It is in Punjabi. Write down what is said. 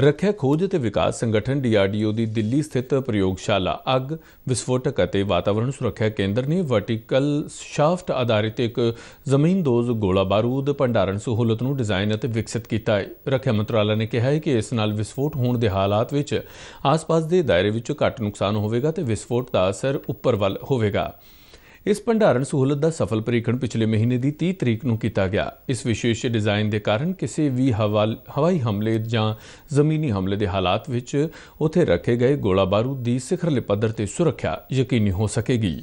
ਰੱਖਿਆ ਖੋਜ ਤੇ ਵਿਕਾਸ ਸੰਗਠਨ ਡੀਆਰਡੀਓ ਦੀ ਦਿੱਲੀ ਸਥਿਤ ਪ੍ਰਯੋਗਸ਼ਾਲਾ ਅੱਗ ਵਿਸਫੋਟਕ ਅਤੇ ਵਾਤਾਵਰਣ ਸੁਰੱਖਿਆ ਕੇਂਦਰ ਨੇ ਵਰਟੀਕਲ ਸ਼ਾਫਟ ਆਧਾਰਿਤ ਇੱਕ ਜ਼ਮੀਨਦੋਜ਼ ਗੋਲਾ ਬਾਰੂਦ ਭੰਡਾਰਨ ਸਹੂਲਤ ਨੂੰ ਡਿਜ਼ਾਈਨ ਅਤੇ ਵਿਕਸਿਤ ਕੀਤਾ ਹੈ ਰੱਖਿਆ ਮੰਤਰਾਲਾ ਨੇ ਕਿਹਾ ਹੈ ਕਿ ਇਸ ਨਾਲ ਵਿਸਫੋਟ ਹੋਣ ਦੇ ਹਾਲਾਤ ਵਿੱਚ ਆਸ-ਪਾਸ ਦੇ ਦਾਇਰੇ ਵਿੱਚ ਘੱਟ ਨੁਕਸਾਨ ਹੋਵੇਗਾ ਤੇ ਵਿਸਫੋਟ ਦਾ ਅਸਰ ਉੱਪਰ ਵੱਲ ਹੋਵੇਗਾ ਇਸ ਭੰਡਾਰਨ ਸਹੂਲਤ ਦਾ ਸਫਲ ਪਰੀਖਣ ਪਿਛਲੇ ਮਹੀਨੇ ਦੀ 30 ਤਰੀਕ ਨੂੰ ਕੀਤਾ ਗਿਆ ਇਸ ਵਿਸ਼ੇਸ਼ ਡਿਜ਼ਾਈਨ ਦੇ ਕਾਰਨ ਕਿਸੇ ਵੀ ਹਵਾਈ ਹਮਲੇ ਜਾਂ ਜ਼ਮੀਨੀ ਹਮਲੇ ਦੇ ਹਾਲਾਤ ਵਿੱਚ ਉਥੇ ਰੱਖੇ ਗਏ ਗੋਲਾ ਬਾਰੂਦ ਦੀ ਸਿਖਰਲੇ ਪੱਧਰ ਤੇ ਸੁਰੱਖਿਆ ਯਕੀਨੀ ਹੋ ਸਕੇਗੀ